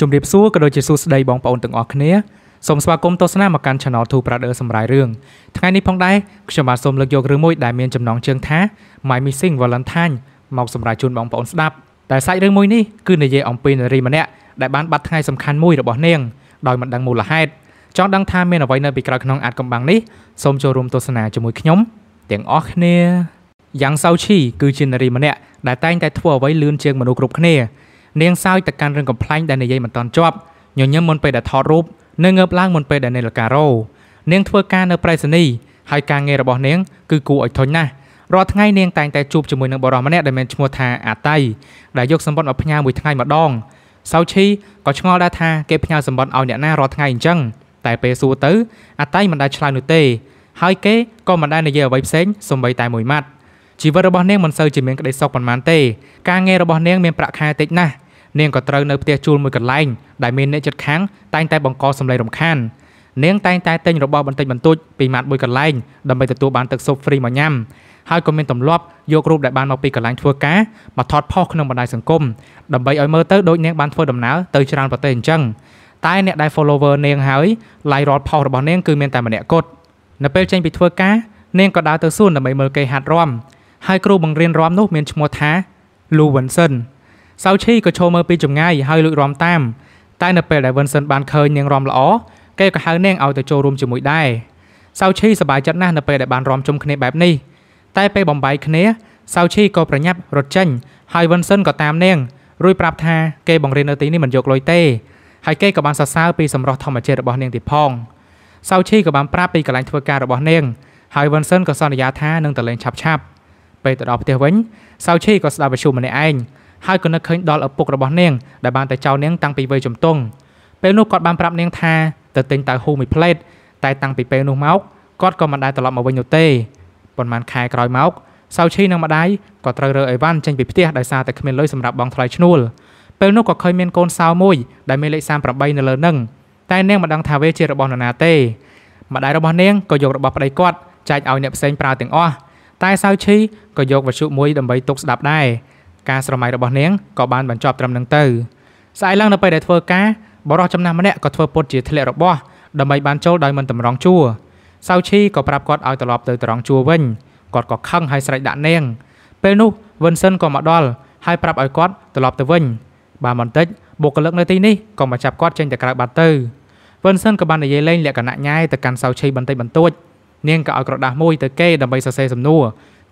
ជំរាបសួរក៏ដូចជាសួស្តីបងប្អូនទាំងអស់គ្នាសូមស្វាគមន៍ទស្សនាមកកាន់ Channel 2 Brother សម្រាប់រឿងថ្ងៃនេះផងដែរខ្ញុំបាទសូមលើកយករឿងមួយដែលមានចំណងជើងថា My Missing Valentine មកសម្រាប់ជូនបងប្អូនស្ដាប់តែសាច់រឿងមួយនេះគឺនិយាយអំពីនារីម្នាក់ដែលបានបាត់ថ្ងៃសំខាន់មួយរបស់នាងដោយមិនដឹងមូលហេតុចង់ដឹងថាមានអ្វីនៅពីក្រោយខ្នងអាចកំបាំងនេះសូមចូលរួមទស្សនាជាមួយខ្ញុំទាំងអស់គ្នាយ៉ាងសៅឈីគឺជានារីម្នាក់ដែលតែងតែ ធ្វើអ្វីលឿនជាងមនុស្សគ្រប់គ្នានាងសោយទៅកាន់រឿងកំ pl ែងដែលនិយាយមិនតាន់ចប់ញញឹមមុនពេលដែលថតរូបនៅងើបឡើងមុនពេលដែលនៅលការ៉ូនាងធ្វើការនៅប្រៃសណីហើយការងាររបស់នាងគឺគួរឲ្យធុញណាស់រាល់ថ្ងៃនាងតែងតែជួបជាមួយនឹងបរិសម្នាក់ដែលមានឈ្មោះថាអាតៃដែលយកសម្បត្តិមកផ្ញើមួយថ្ងៃម្ដងសៅឈីក៏ឆ្ងល់ដែរថាគេផ្ញើសម្បត្តិឲ្យអ្នកណារាល់ថ្ងៃអញ្ចឹងតែពេលសួរទៅអាតៃមិនដែលឆ្លើយនោះទេហើយគេក៏មិនដែលនិយាយអ្វីផ្សេងសូម្បីតែមួយម៉ាត់ជីវិតរបស់នាងមិនសូវជាមានក្តីសុខប៉ុន្មានទេការងាររបស់នាងមានប្រាក់ខែតិចណាស់នាងក៏ត្រូវនៅផ្ទះជួលមួយកន្លែងដែលមានអ្នកជិតខាងតែងតែបង្កសម្លេងរំខាននាងតែងតែទិញរបស់បន្តិចបន្តួចពីម៉ាត់មួយកន្លែងដើម្បីទទួលបានទឹកស៊ុបហ្វ្រីមកញ៉ាំហើយក៏មានទម្លាប់យករូបដែលបានមកពីកន្លែងធ្វើការមកថតផុសក្នុងបណ្ដាញសង្គមដើម្បីឲ្យមើលទៅដូចនាងបានធ្វើដំណើរទៅច្រើនប្រទេសអញ្ចឹងតែអ្នកដែល follower នាងហើយ like រាល់ផុសរបស់នាងគឺមានតែម្នាក់គត់នៅពេលចេញពីធ្វើការ នាងក៏ដើរទៅសួនដើម្បីមើលគេហាត់រាំហើយគ្រូបង្រៀនរាំនោះមានឈ្មោះថា Lou Vincent សៅឈីក៏ឈរមើលពីចម្ងាយហើយលួចរំតាមតែនៅពេលដែលវិនសិនបានឃើញនាងរំល្អគេក៏ហៅនាងឲ្យទៅចូលរួមជាមួយដែរសៅឈីសប្បាយចិត្តណាស់នៅពេលដែលបានរំជុំគ្នាបែបនេះតែពេលបំបីគ្នាសៅឈីក៏ប្រញាប់រត់ចេញ ហើយវិនសិនក៏តាមនាងរួចប្រាប់ថា គេបង្រៀននៅទីនេះមិនយកលុយទេ ហើយគេក៏បានសរសើរពីសម្រស់ធម្មជាតិរបស់នាងទីផងសៅឈីក៏បានប្រាប់ពីកន្លែងធ្វើការរបស់នាងហើយវិនសិនក៏សន្យាថានឹងទៅលេងឆាប់ឆាប់ពេលទៅដល់ផ្ទះវិញសៅឈីក៏ស្ដាប់វិទ្យុម្នាក់ឯងហើយក៏នឹកឃើញដល់ឪពុករបស់នាង ដែលបានតែចោលនាងតាំងពីវ័យជំទង់ពេលនោះគាត់បានប្រាប់នាងថាទៅទិញតៅហ៊ូមួយផ្លេតតែតាំងពីពេលនោះមកគាត់ក៏មិនដែលត្រឡប់មកវិញនោះទេប៉ុន្មានខែក្រោយមកសៅឈីនិងម្ដាយក៏ត្រូវរើអីវ៉ាន់ចេញពីផ្ទះដោយសារតែគ្មានលុយសម្រាប់បង់ថ្លៃឈ្នួលពេលនោះក៏ឃើញមានកូនសៅមួយដែលមានលេខ38នៅលើនឹងតែនាងមិនដឹងថាវាជារបស់នរណាទេម្ដាយរបស់នាងក៏យករបស់ប្តីគាត់ចែកឲ្យអ្នកផ្សេងប្រើទាំងអស់តែសៅឈីក៏យកវត្ថុមួយដើម្បីទុកស្ដាប់ដែរការស្រមៃរបស់នាងក៏បានបញ្ចប់ត្រឹមនឹងទៅស្អែកឡើងនៅពេលដែលធ្វើការបរោះចំណាស់ម្នាក់ក៏ធ្វើពុតជាធ្លាក់របស់ដើម្បីបានចូលដោយមិនតម្រង់ជួរសៅឈីក៏ប្រាប់គាត់ឲ្យត្រឡប់ទៅត្រង់ជួរវិញគាត់ក៏ខឹងហើយស្រែកដាក់នាងពេលនោះវិនសិនក៏មកដល់ហើយប្រាប់ឲ្យគាត់ត្រឡប់ទៅវិញបានបន្តិចបុគ្គលិកនៅទីនេះក៏មកចាប់គាត់ចេញទៅក្រៅបាត់ទៅវិនសិនក៏បាននិយាយលេងលក្ខណៈញ៉ាយទៅកាន់សៅឈីបន្តិចបន្តួចនាងក៏ឲ្យក្រដាស់មួយទៅគេដើម្បីសរសេរសំណួរ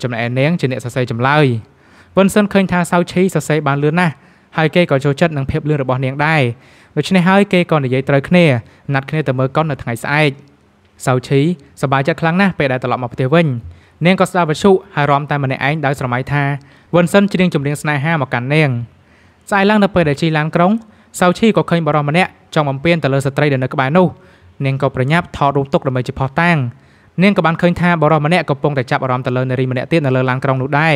ចំណែកឯនាងជាអ្នកសរសេរចម្លើយវិនសិនឃើញថាសាវឈីសរសេរបានលឿនណាស់ហើយគេក៏ចូលចិត្តនឹងភាពលឿនរបស់នាងដែរដូច្នេះហើយគេក៏និយាយត្រូវគ្នាណាត់គ្នាទៅមើលកុននៅថ្ងៃស្អែកសាវឈីសប្បាយចិត្តខ្លាំងណាស់ពេលដែលត្រឡប់មកផ្ទះវិញនាងក៏ស្ដាប់វិទ្យុហើយរំតែម្នាក់ឯងដោយស្រមៃថាវិនសិនច្រៀងចម្រៀងស្នេហាមកកាន់នាងស្អែកឡើងនៅពេលដែលជីឡានក្រុងសាវឈីក៏ឃើញបរិសម្នាក់ចង់បំពេញទៅលើស្ត្រីដែលនៅក្បែរនោះនាងក៏ប្រញាប់ថតរូបទុកដើម្បីជាផុសតាង នាងក៏បានឃើញថាបរិសម្នាក់កំពុងតែចាប់អារម្មណ៍ទៅលើនារីម្នាក់ទៀតនៅលើឡានក្រុងនោះដែរ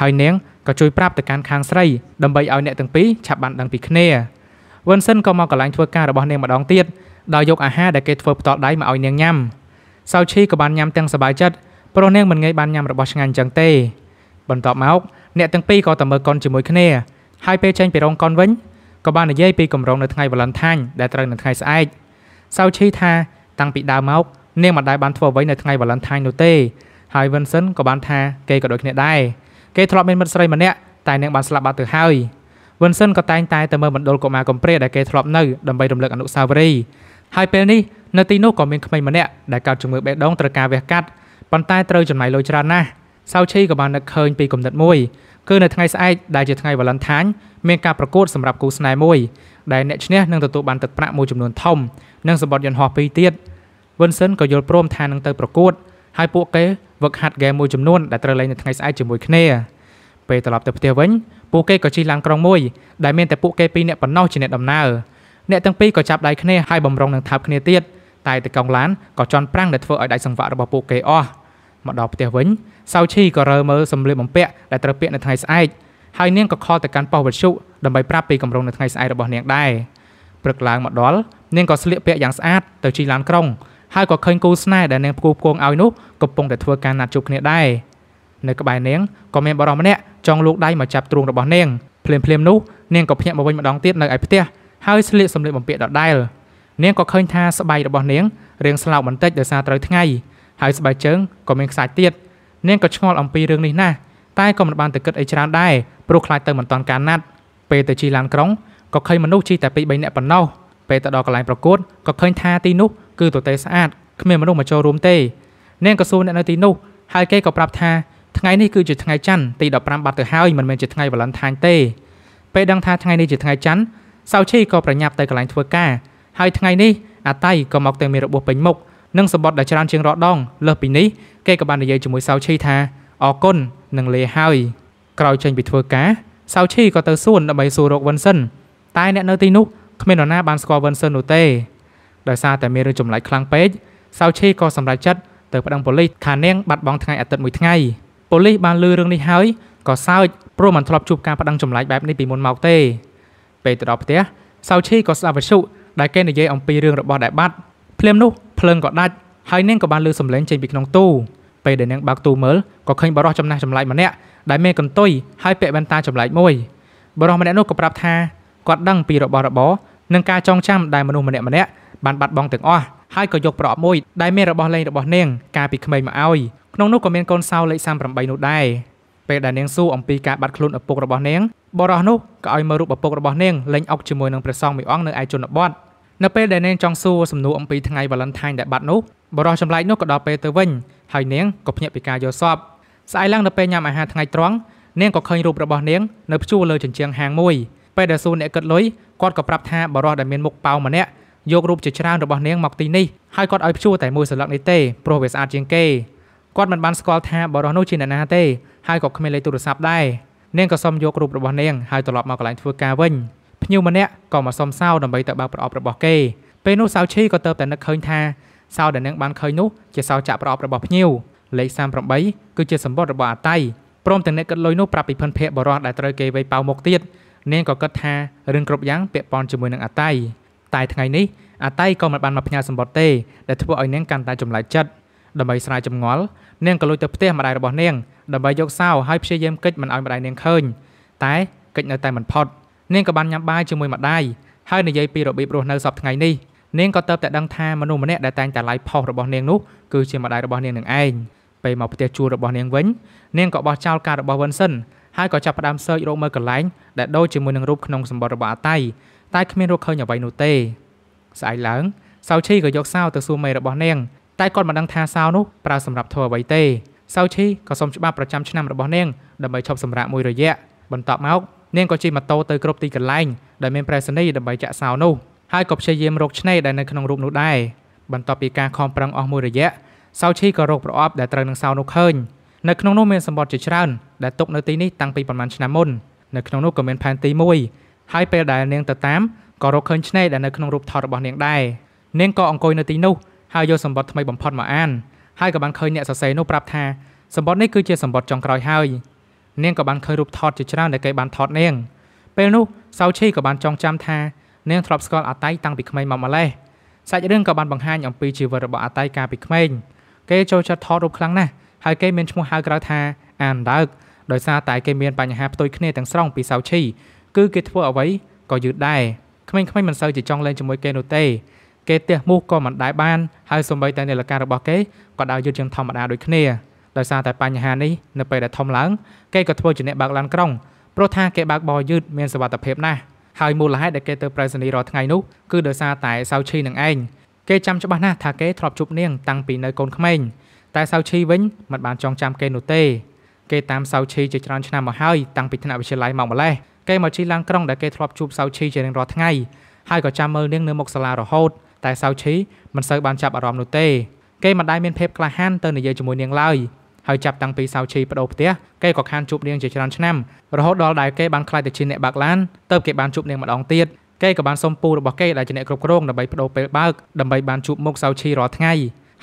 ហើយនាងក៏ជួយប្រាប់ទៅកាន់ខាងស្រីដើម្បីឲ្យអ្នកទាំងពីរឆាប់បានដឹងពីគ្នាវ៉ិនសិនក៏មកកន្លែងធ្វើការរបស់នាងម្ដងទៀតដោយយកអាហារដែលគេធ្វើផ្ទាល់ដៃមកឲ្យនាងញ៉ាំសាវឈីក៏បានញ៉ាំទាំងសบายចិត្តព្រោះនាងមិនងាយបានញ៉ាំរបស់ឆ្ងាញ់ចឹងទេ បន្ទាប់មកអ្នកទាំងពីរក៏ទៅមើលកុនជាមួយគ្នាហើយពេលចេញពីរោងកុនវិញក៏បាននិយាយពីគម្រោងនៅថ្ងៃវ៉ាឡង់ថាញដែលត្រូវនៅថ្ងៃស្អែកសាវឈីថាតាំងពីដើមមកនាងមិនដែលបានធ្វើអ្វីនៅថ្ងៃវ៉ាឡង់ថាញនោះទេ ហើយវិនសិនក៏បានថាគេក៏ដូចគ្នាដែរគេធ្លាប់មានមិត្តស្រីម្នាក់តែនាងបានស្លាប់បាត់ទៅហើយ Winston ក៏តែងតែទៅមើលមណ្ឌលកុមារកំព្រាដែលគេធ្លាប់នៅដើម្បីរំលឹកអនុស្សាវរីយ៍ហើយពេលនេះនៅទីនោះក៏មានក្មេងម្នាក់ដែលកើតជំងឺបេះដូងត្រូវការវះកាត់ប៉ុន្តែត្រូវចំណាយលុយច្រើនណាស់សាវឈីក៏បាននឹកឃើញពីគំនិតមួយគឺនៅថ្ងៃស្អែកដែលជាថ្ងៃ Valentine មានការប្រកួតសម្រាប់គូស្នេហ៍មួយដែលអ្នកឈ្នះនឹងទទួលបានទឹកប្រាក់មួយចំនួនធំនិងសម្បត្តិយន្តហោះពីរទៀត Winston ក៏យល់ព្រម ថានឹងទៅប្រកួតហើយពួកគេហ្វឹកហាត់ហ្គេមមួយចំនួនដែលត្រូវលេងនៅថ្ងៃស្អែកជាមួយគ្នាពេលត្រឡប់ទៅផ្ទះវិញពួកគេក៏ជិះឡានក្រុងមួយដែលមានតែពួកគេពីរនាក់ប៉ុណ្ណោះជាអ្នកដំណើរអ្នកទាំងពីរក៏ចាប់ដៃគ្នាហើយបំរុងនឹងថាប់គ្នាទៀតតែតកង់ឡានក៏ជន់ប្រាំងដែលធ្វើឲ្យដាច់សង្វាក់របស់ពួកគេអស់មកដល់ផ្ទះវិញសាវឈីក៏រើមើលសម្លៀកបំពាក់ដែលត្រូវពាក់នៅថ្ងៃស្អែកហើយនាងក៏ខលទៅកាន់ប៉ុស្តិ៍វិទ្យុដើម្បីប្រាប់ពីគម្រោងនៅថ្ងៃស្អែករបស់នាងដែរព្រឹកឡើងមកដល់នាងក៏ស្លៀកពាក់យ៉ាងស្អាតទៅជិះឡានក្រុងហើយក៏ឃើញគូស្នេហ៍ដែលនាងផ្គូផ្គងឲ្យនោះកំពុងតែធ្វើការណាត់ជួបគ្នាដែរនៅក្បែរនាងក៏មានបរិសម្នាក់ចង់លោកដៃមកចាប់ទ្រូងរបស់នាងភ្លាមភ្លាមនោះនាងក៏ភ្ញាក់មកវិញម្ដងទៀតនៅឯផ្ទះហើយស្លៀកសម្លៀកបំពាក់ដដែលនាងក៏ឃើញថាស្បែករបស់នាងរាងស្លោកបន្តិចដោយសារត្រូវថ្ងៃហើយស្បែកជើងក៏មានខ្សាច់ទៀតនាងក៏ឆ្ងល់អំពីរឿងនេះណាស់តែក៏មិនបានទៅគិតអីច្រើនដែរព្រោះខ្លាចទៅមិនតាន់ការណាត់ពេលទៅជីឡានក្រុងក៏ឃើញមនុស្សជីតែពីរបីនាក់ប៉ុណ្ណោះពេលទៅដល់កន្លែងប្រកួតក៏ឃើញថាទីនោះគឺទទេស្អាតគ្មានមនុស្សមកចូលរួមទេនាងក៏សួរអ្នកនៅទីនោះហើយគេក៏ប្រាប់ថាថ្ងៃនេះគឺជាថ្ងៃច័ន្ទទី15បាត់ទៅហើយមិនមែនជាថ្ងៃវ៉ាឡង់ថាញទេពេលដឹងថាថ្ងៃនេះជាថ្ងៃច័ន្ទសាវឈីក៏ប្រញាប់ទៅកន្លែងធ្វើការហើយថ្ងៃនេះអាតៃក៏មកតែមានរបួសពេញមុខនិងសម្បត្តិដែលច្រើនជាងរដងលើសពីនេះគេក៏បាននិយាយជាមួយសាវឈីថាអរគុណនឹងលេហើយក្រោយចេញពីធ្វើការសាវឈីក៏ទៅសួនដើម្បីសួររកវិនសិនតែអ្នកនៅទីនោះគ្មាននរណាបានស្គាល់វិនសិននោះទេដោយសារតែមានរឿងចម្លែកខ្លាំងពេកសាវឈីក៏សម្រេចចិត្តទៅប្តឹងប៉ូលីសថានាងបាត់បង់ថ្ងៃអាទិត្យមួយថ្ងៃប៉ូលីសបានលឺរឿងនេះហើយក៏សើចព្រោះមិនធ្លាប់ជួបការប្តឹងចម្លែកបែបនេះពីមុនមកទេពេលទៅដល់ផ្ទះសាវឈីក៏ស្ដាប់វិទ្យុដែលគេនិយាយអំពីរឿងរបស់ដែលបាត់ភ្លាមនោះភ្លើងក៏ដាច់ហើយនាងក៏បានលឺសំឡេងចេញពីក្នុងទូពេលដែលនាងបើកទូមើលក៏ឃើញបរិសចំណាស់ចម្លែកម្នាក់ដែលមានកន្ទុយហើយពាក់វ៉ែនតាចម្លែកមួយបរិសម្នាក់នោះក៏ប្រាប់ថាគាត់ដឹងពីរបស់របរនិងការចងចាំដែលមនុស្សម្នាក់ម្នាក់បានបាត់បង់ទាំងអស់ហើយក៏យកប្រអប់មួយដែលមានរបស់លេងរបស់នាង កាលពីក្មេងមកឲ្យ ក្នុងនោះក៏មានកូនសោលេខ38នោះដែរពេលដែលនាងសួរអំពីការបាត់ខ្លួនឪពុករបស់នាងបរិះនោះក៏ឲ្យមើលរូបឪពុករបស់នាងលេងអុកជាមួយនឹងព្រះសង្ឃមួយអង្គនៅឯជនបទនៅពេលដែលនាងចង់សួរសំណួរអំពីថ្ងៃ Valentine ដែលបាត់នោះបរិះចម្លែកនោះក៏ដល់ពេលទៅវិញហើយនាងក៏ភ្ញាក់ពីការយល់សប្តិស្អែកឡើងដល់ពេលញ៉ាំអាហារថ្ងៃត្រង់នាងក៏ឃើញរូបរបស់នាងនៅព្យួរលើជញ្ជាំងហាងមួយពេលដែលស៊ូអ្នកគិតលុយគាត់ក៏ប្រាប់ថា បរោះដែលមានមុខប៉ៅម្នាក់យករូបជាច្រើនរបស់នាងមកទីនេះហើយគាត់ឲ្យព្យួរតែមួយស្លឹកនេះទេព្រោះវាស្អាតជាងគេគាត់មិនបានស្គាល់ថាបរោះនោះជាអ្នកណាទេហើយក៏គ្មានលេខទូរស័ព្ទដែរនាងក៏សុំយករូបរបស់នាងហើយត្រឡប់មកកន្លែងធ្វើការវិញភ្ញៀវម្នាក់ក៏មកសុំសោដើម្បីទៅបើកប្រអប់របស់គេពេលនោះសៅឈីក៏ទៅតែនឹកឃើញថាសោដែលនាងបានឃើញនោះជាសោចាក់ប្រអប់របស់ភ្ញៀវលេខ38គឺជាសម្បត្តិរបស់អាតៃព្រមទាំងអ្នកកត់លុយនោះប្រាប់ពីភិនភៈបរោះដែលត្រូវគេវេប៉ៅមកទៀតនាងក៏គិតថារឿងគ្រប់យ៉ាងពាក់ព័ន្ធជាមួយនឹងអតៃតែថ្ងៃនេះអតៃក៏មិនបានមកផ្ញើសម្បត្តិទេដែលធ្វើឲ្យនាងកាន់តែចម្លែកចិត្តដើម្បីស្រាយចម្ងល់នាងក៏លួចទៅផ្ទះម្ដាយរបស់នាងដើម្បីយកសោឲ្យព្យាយាមគេចមិនឲ្យម្ដាយនាងឃើញតែគេចនៅតែមិនផុតនាងក៏បានញ៉ាំបាយជាមួយម្ដាយហើយនិយាយពីរបៀបរស់នៅសប្តាហ៍នេះនាងក៏ទៅតែដឹងថាមនុស្សម្នាក់ដែលតែងតែឡាយផុសរបស់នាងនោះគឺជាម្ដាយរបស់នាងនឹងឯងពេលមកផ្ទះជួលរបស់នាងវិញនាងក៏បោះចោលការរបស់វិនសិនហើយក៏ចាប់ផ្ដើម search រកមើលកន្លែង ដែលដូចជាមួយនឹងរូបក្នុង សម្បត្តិរបស់អាតៃតែគ្មានរកឃើញអ្វីនោះទេស្អែកឡើងសៅឈីក៏យកសៅទៅសួរមេរបស់នាងតែគាត់មិនដឹងថាសៅនោះប្រើសម្រាប់ធ្វើអ្វីទេសៅឈីក៏សុំច្បាប់ប្រចាំឆ្នាំរបស់នាងដើម្បីឈប់សម្រាកមួយរយៈបន្ទាប់មកនាងក៏ជិះម៉ូតូទៅគ្រប់ទីកន្លែងដែលមានប្រេសនីដើម្បីចាក់សៅនោះហើយក៏ព្យាយាមរកឆ្នេរដែលនៅក្នុងរូបនោះដែរបន្ទាប់ពីការខំប្រឹងអស់មួយរយៈសៅឈីក៏រកប្រអប់ដែលត្រូវនឹងសៅនោះឃើញនៅក្នុងនោះមានសម្បត្តិជាច្រើនដែលຕົកនៅទីនេះតាំងពីប្រហែលឆ្នាំមុននៅក្នុងនោះក៏មានផែនទីមួយហើយពេលដែលនាងទៅតាមក៏រកឃើញឆ្នេរដែលនៅក្នុងរូបថតរបស់នាងដែរនាងក៏អង្គុយនៅទីនោះហើយយកសម្បត្តិថ្មីបំផុតមកអានហើយក៏បានឃើញអ្នកសរសេរនោះប្រាប់ថាសម្បត្តិនេះគឺជាសម្បត្តិចុងក្រោយហើយនាងក៏បានឃើញរូបថតជាច្រើនដែលគេបានថតនាងពេលនោះសៅឈីក៏បានចងចាំថានាងធ្លាប់ស្គាល់អាតៃតាំងពីក្មេងមកម្ល៉េះសាច់រឿងក៏បានបង្ហាញអំពីជីវិតរបស់អាតៃកាលពីក្មេងគេចូលចិត្តថតរូបខ្លាំងណាស់ហើយគេមានឈ្មោះហៅក្រៅថាអានដើកដោយសារតែគេមានបញ្ហាផ្ទុយគ្នាទាំងស្រុងពីសាវឈីគឺគេធ្វើអ្វីក៏យឺតដែរក្មេងៗមិនសូវជាចង់លេងជាមួយគេនោះទេគេទះមូសក៏មិនដែរបាន ហើយសម្បីតែនាឡិការបស់គេក៏ដើរយឺតជាងធម្មតាដូចគ្នាដោយសារតែបញ្ហានេះនៅពេលដែលធំឡើងគេក៏ធ្វើជាអ្នកបើកឡានក្រុងព្រោះថាគេបើកបរយឺតមានសុវត្ថិភាពណាស់ហើយមូលហេតុដែលគេទៅប្រៃសណីរាល់ថ្ងៃនោះគឺដោយសារតែសាវឈីនឹងឯងគេចាំច្បាស់ណាស់ថាគេធ្លាប់ជួបនាងតាំងពីនៅកូនក្មេងតែសាវឈីវិញមិនបានចងចាំគេនោះទេគេតាមសាវឈីជាច្រើនឆ្នាំមកហើយតាំងពីថ្នាក់វិទ្យាល័យមកម្លេះគេមកជិះឡានក្រុងដែលគេធ្លាប់ជួបសាវឈីជារៀងរាល់ថ្ងៃហើយក៏ចាំមើលនាងនៅមុខសាលារហូតតែសាវឈីមិនសូវបានចាប់អារម្មណ៍នោះទេគេមិនដែលមានភាពក្លាហានទៅនិយាយជាមួយនាងឡើយហើយចាប់តាំងពីសាវឈីបដូរផ្ទះគេក៏ខានជួបនាងជាច្រើនឆ្នាំរហូតដល់ដែលគេបានខ្លាយទៅជាអ្នកបើកឡានទៅគេបានជួបនាងម្ដងទៀតគេក៏បានសុំពូរបស់គេដែលជាអ្នកគ្រប់គ្រងដើម្បីបដូរពេលបើកដើម្បីបានជួបមុខសាវឈីរាល់ថ្ងៃ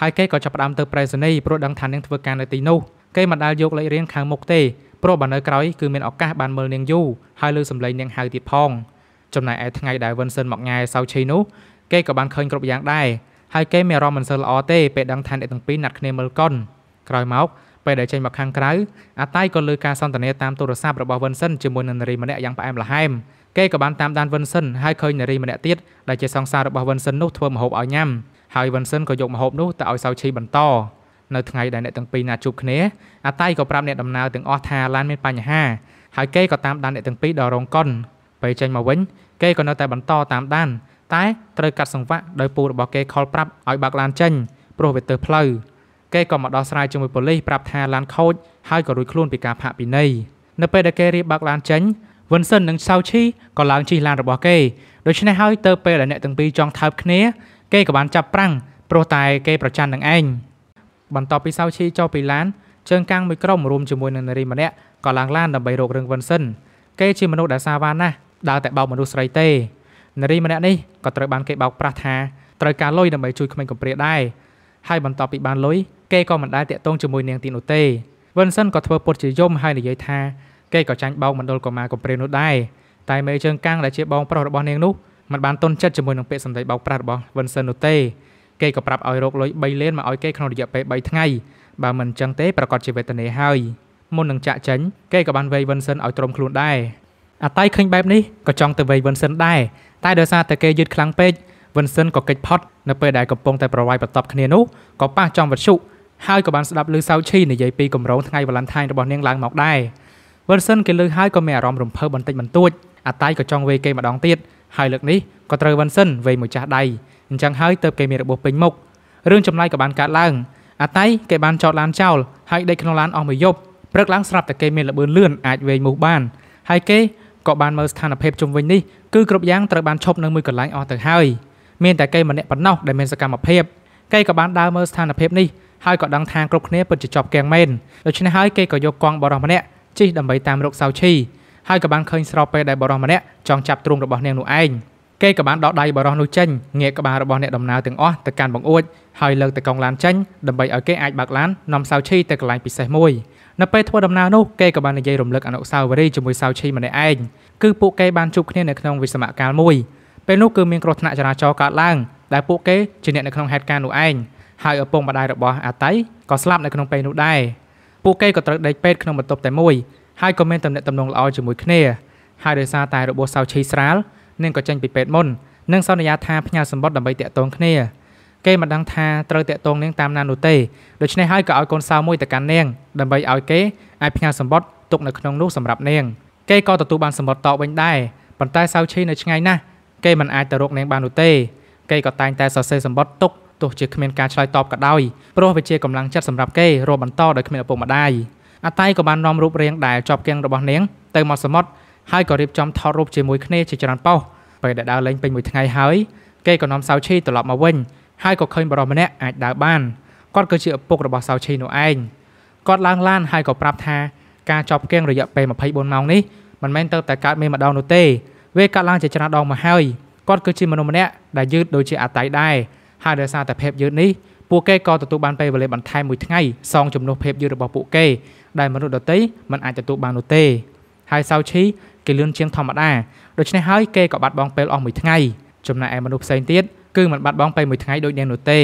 ហើយគេក៏ចាប់ផ្ដើមទៅប្រេសនីព្រោះដឹងថានាងធ្វើការនៅទីនោះគេមិនដែលយកលេខរៀងខាងមុខទេព្រោះបើនៅក្រោយគឺមានឱកាសបានមើលនាងយូរហើយលើសម្លេងនាងហៅទៀតផងចំណែកឯថ្ងៃដែលវិនសិនមកញ៉ែសៅឈីនោះគេក៏បានឃើញគ្រប់យ៉ាងដែរហើយគេមានអារម្មណ៍មិនសូវល្អទេពេលដឹងថាអ្នកទាំងពីរណាត់គ្នាមើលកុនក្រោយមកពេលដែលចេញមកខាងក្រៅអាតៃក៏លើការសន្ទនាតាមទូរស័ព្ទរបស់វិនសិនជាមួយនឹងនារីម្នាក់យ៉ាងផ្អែមល្ហែមគេក៏បានតាមដានវិនសិនហើយឃើញនារីម្នាក់ទៀតដែលជាសង្សាររបស់វិនសិននោះធ្វើម្ហូបឲ្យញ៉ាំហើយ Vincent ក៏យកមហូបនោះទៅឲ្យសៅឈីបន្តនៅថ្ងៃដែលអ្នកទាំងពីរណាជួបគ្នាអាតៃក៏ប្រាប់អ្នកដំណើរទាំងអស់ថាឡានមានបញ្ហាហើយគេក៏តាមដានអ្នកទាំងពីរដល់រោងកុនពេលចេញមកវិញគេក៏នៅតែបន្តតាមដាន តែត្រូវកាត់សង្វាក់ដោយពូរបស់គេខលប្រាប់ឲ្យបើកឡានចេញព្រោះវាទៅផ្លូវគេក៏មកដោះស្រាយជាមួយប៉ូលីសប្រាប់ថាឡានខូចហើយក៏រួចខ្លួនពីការផាកពិន័យនៅពេលដែលគេរៀបបើកឡានចេញ Vincent និង Sauchi ក៏ឡើងជិះឡានរបស់គេដូច្នេះហើយទៅពេលដែលអ្នកទាំងពីរចង់ថើបគ្នាគេក៏បានចាប់ប្រាំងព្រោះតែ គេប្រច័ណ្ឌនឹងឯងបន្ទាប់ពីសាវឈីចុះពីឡានជើងកាំងមួយក្រុមរួមជាមួយនឹងនារីម្នាក់ក៏ឡើងឡានដើម្បីរករឹងវិនសិនគេជាមនុស្សដែលសាវ៉ាណាស់ដើរតែបោកមនុស្សស្រីទេនារីម្នាក់នេះក៏ត្រូវបានគេបោកប្រាស់ថាត្រូវការលុយដើម្បីជួយក្មេងកំព្រាដែរហើយបន្ទាប់ពីបានលុយគេក៏មិនដែលតាក់ទងជាមួយនាងទីនោះទេវិនសិនក៏ធ្វើពុតជាយំហើយនិយាយថា គេក៏ចាញ់បោកមណ្ឌលកុមារកំព្រានោះដែរតែមេជើងកាំងដែលជាបងប្រុសរបស់នាងនោះមិនបានទន់ចិត្តជាមួយនឹងពាក្យសម្ដីបោកប្រាស់របស់ Vincent នោះទេគេក៏ប្រាប់ឲ្យរកលុយ3លានមកឲ្យគេក្នុងរយៈពេល3ថ្ងៃបើមិនអញ្ចឹងទេប្រកាសជាវេទនាហើយមុននឹងចាក់ចេញគេក៏បានវេយ Vincent ឲ្យទ្រាំខ្លួនដែរអតៃឃើញបែបនេះក៏ចង់ទៅវេយ Vincent ដែរតែដោយសារតែគេយឺតខ្លាំងពេក Vincent ក៏កិច្ចផុតនៅពេលដែលកំពុងតែប្រវាយប្រតប់គ្នានោះក៏ប៉ះចំវត្ថុហើយក៏បានស្ដាប់ឮសៅឈីនិយាយពីកម្រងថ្ងៃវ៉ាឡាន់ថៃរបស់នាងឡើងមកដែរ Wilson គេលើហើយក៏មានអារម្មណ៍រំភើបបន្តិចបន្តួចអាតៃក៏ចង់វេគេម្ដងទៀតហើយលើកនេះក៏ត្រូវវ៉ាន់សិនវេមួយចាស់ដៃអញ្ចឹងហើយទៅគេមានរបួសពេញមុខរឿងចម្លែកក៏បានកើតឡើងអាតៃគេបានចោតឡានចោលហើយដេកក្នុងឡានអស់មួយយប់ព្រឹកឡើងស្រាប់តែគេមានល្បឿនលឿនអាចវេងមុខបានហើយគេក៏បានមើលស្ថានភាពជុំវិញនេះគឺគ្រប់យ៉ាងត្រូវបានឈប់នៅមួយកន្លែងអស់ទៅហើយមានតែគេម្នាក់ប៉ុណ្ណោះដែលមានសកម្មភាពគេក៏បានដើរមើលស្ថានភាពនេះហើយក៏ដឹងថាគ្រប់គ្នាពិតជាចប់គាំងមែនដូច្នេះហើយគេក៏យកកង់បរោះម្នាក់ជិះដើម្បីតាមរកសៅឈីហើយក៏បានឃើញស្របពេលដែលបរិសម្នាក់ចង់ចាប់ទ្រូងរបស់នាងនោះឯងគេក៏បានដកដៃបរិសនោះចេញងាកក្បាលរបស់អ្នកដំណើរទាំងអស់ទៅកាន់បង្អួចហើយលើកទៅកង់ឡានចេញដើម្បីឲ្យគេអាចបើកឡាននាំសាវឈីទៅកន្លែងពិសេសមួយនៅពេលធ្វើដំណើរនោះគេក៏បាននិយាយរំលឹកអនុស្សាវរីយ៍ជាមួយសាវឈីម្នាក់ឯងគឺពួកគេបានជួបគ្នានៅក្នុងវិសមកាលមួយពេលនោះគឺមានគ្រោះថ្នាក់ចរាចរណ៍កើតឡើងដែលពួកគេជាអ្នកនៅក្នុងហេតុការណ៍នោះឯងហើយឪពុកម្ដាយរបស់អាតៃក៏ស្លាប់នៅក្នុងពេលនោះដែរពួកគេក៏ត្រូវដេកពេទ្យក្នុងបន្ទប់តែមួយហើយក៏មានទំនាក់ទំនងល្អជាមួយគ្នាហើយដោយសារតែរបួសសៅឈីស្រាលនាងក៏ចេញពីពេទ្យមុននិងសន្យាថាផ្ញើសម្បត្តិដើម្បីតាក់ទងគ្នាគេមិនដឹងថាត្រូវតាក់ទងនាងតាមណានោះទេដូច្នេះហើយក៏ឲ្យកូនសៅមួយទៅកាន់នាងដើម្បីឲ្យគេអាចផ្ញើសម្បត្តិទុកនៅក្នុងនោះសម្រាប់នាងគេក៏ទទួលបានសម្បត្តិតបវិញដែរប៉ុន្តែសៅឈីនៅឆ្ងាយណាស់គេមិនអាចទៅរកនាងបាននោះទេគេក៏តែងតែសរសេរសម្បត្តិទុកទោះជាគ្មានការឆ្លើយតបក៏ដោយព្រោះវាជាកម្លាំងចិត្តសម្រាប់គេរស់បន្តដោយគ្មានឪពុកម្ដាយអតៃក៏បាននាំរូបរាងដែលជាប់គាំងរបស់នាង ទៅមកសមុទ្រហើយក៏រៀបចំថតរូបជាមួយគ្នាជាច្រើនប៉ោះពេលដែលដើរលេងពេញមួយថ្ងៃហើយ គេក៏នាំសាវឈីត្រឡប់មកវិញហើយក៏ឃើញបរិសម្នាក់អាចដើរបានគាត់គឺជាឪពុករបស់សាវឈីនោះឯងគាត់ឡើងឡានហើយក៏ប្រាប់ថាការជាប់គាំងរយៈពេល24ម៉ោងនេះមិនមែនទៅតែកើតមានម្ដងនោះទេវាកើតឡើងជាច្រើនដងមកហើយគាត់គឺជាមនុស្សម្នាក់ដែលយឺតដូចជាអតៃដែរហើយដោយសារតែភាពយឺតនេះពួកគេក៏ទទួលបានពេលវេលាបន្ថែមមួយថ្ងៃសងជំនួសភាពយឺតរបស់ពួកគេដែលមនុស្សដទៃមិនអាចទទួលបាននោះទេហើយសាវឈីគេលឿនជាងធម្មតាដូច្នេះហើយគេក៏បាត់បង់ពេលអស់មួយថ្ងៃចំណែកឯមនុស្សផ្សេងទៀតគឺមិនបាត់បង់ពេលមួយថ្ងៃដូចនាងនោះទេ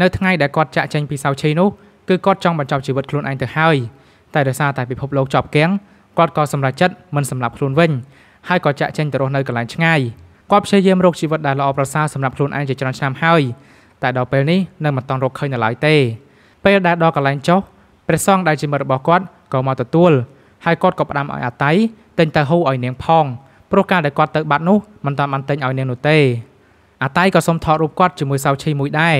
នៅថ្ងៃដែលគាត់ចាក់ចេញពីសាវឈីនោះគឺគាត់ចង់បញ្ចប់ជីវិតខ្លួនឯងទៅហើយតែដោយសារតែពិភពលោកចប់គាំងគាត់ក៏សម្រេចចិត្តមិនសម្លាប់ខ្លួនវិញហើយក៏ចាក់ចេញទៅរស់នៅកន្លែងឆ្ងាយគាត់ព្យាយាមរកជីវិតដែលល្អប្រសើរសម្រាប់ខ្លួនឯងជាច្រើនឆ្នាំហើយតែដល់ពេលនេះនៅមិនទាន់រកឃើញនៅឡើយទេពេលដែលដល់កន្លែងចុះព្រះសង្ឃដែលជាមិត្តរបស់គាត់ក៏មកទទួលហើយគាត់ក៏ផ្ដាំឲ្យអាតៃទិញទៅហ៊ូឲ្យនាងផងព្រោះការដែលគាត់ទៅបាត់នោះមិនតាន់បានទិញឲ្យនាងនោះទេអាតៃក៏សុំថតរូបគាត់ជាមួយសៅឈីមួយដែរ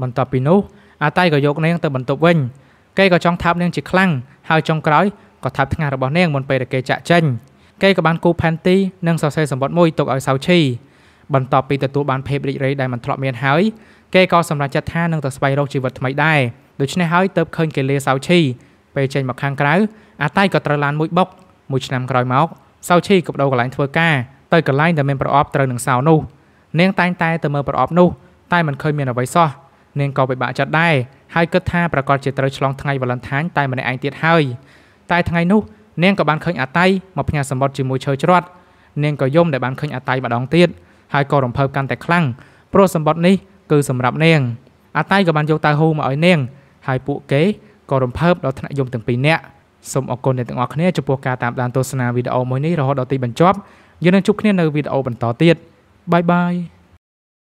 បន្ទាប់ពីនោះអាតៃក៏យកនាងទៅបន្ទប់វិញគេក៏ចង់ថាបនាងជាខ្លាំងហើយចុងក្រោយក៏ថាបថ្ងាសរបស់នាងមុនពេលដែលគេចាក់ចេញគេក៏បានគូផែនទីនិងសរសេរសម្បត្តិមួយទុកឲ្យសៅឈីបន្ទាប់ពីទទួលបានភាពរីករាយដែលមិនធ្លាប់មានហើយ គេក៏សម្រេចចិត្តថានឹងទៅស្វែងរកជីវិតថ្មីដែរដូច្នេះហើយទៅឃើញគេលាសៅឈីពេលចេញមកខាងក្រៅអាតៃក៏ត្រូវឡានមួយបុកមួយឆ្នាំក្រោយមកសៅឈីក៏បដូរកន្លែងធ្វើការទៅកន្លែងដែលមានប្រអប់ត្រូវនឹងសៅនោះនាងតែងតែទៅមើលប្រអប់នោះតែមិនឃើញមានអ្វីសោះនាងក៏ពិបាកចិត្តដែរហើយគិតថាប្រកាសជាត្រូវឆ្លងថ្ងៃវ៉ាឡង់ថាញតែម្នាក់ឯងទៀតហើយតែថ្ងៃនោះនាងក៏បានឃើញអាតៃមកផ្ញើសម្បត្តិជាមួយឈើជ្រត់ នាងក៏យំដែលបានឃើញអាតៃម្ដងទៀតហើយក៏រំភើបកាន់តែខ្លាំងព្រោះសម្បត្តិនេះគឺសម្រាប់នាង អាតៃក៏បានយកតៅហ៊ូមកឲ្យនាងហើយពួកគេក៏រំភើបដល់ថ្នាក់យមទាំងពីរនាក់សូមអរគុណអ្នកទាំងអស់គ្នាចំពោះការតាមដានទស្សនាវីដេអូមួយនេះរហូតដល់ទីបញ្ចប់យើងនឹងជួបគ្នានៅវីដេអូបន្តទៀតបាយបាយ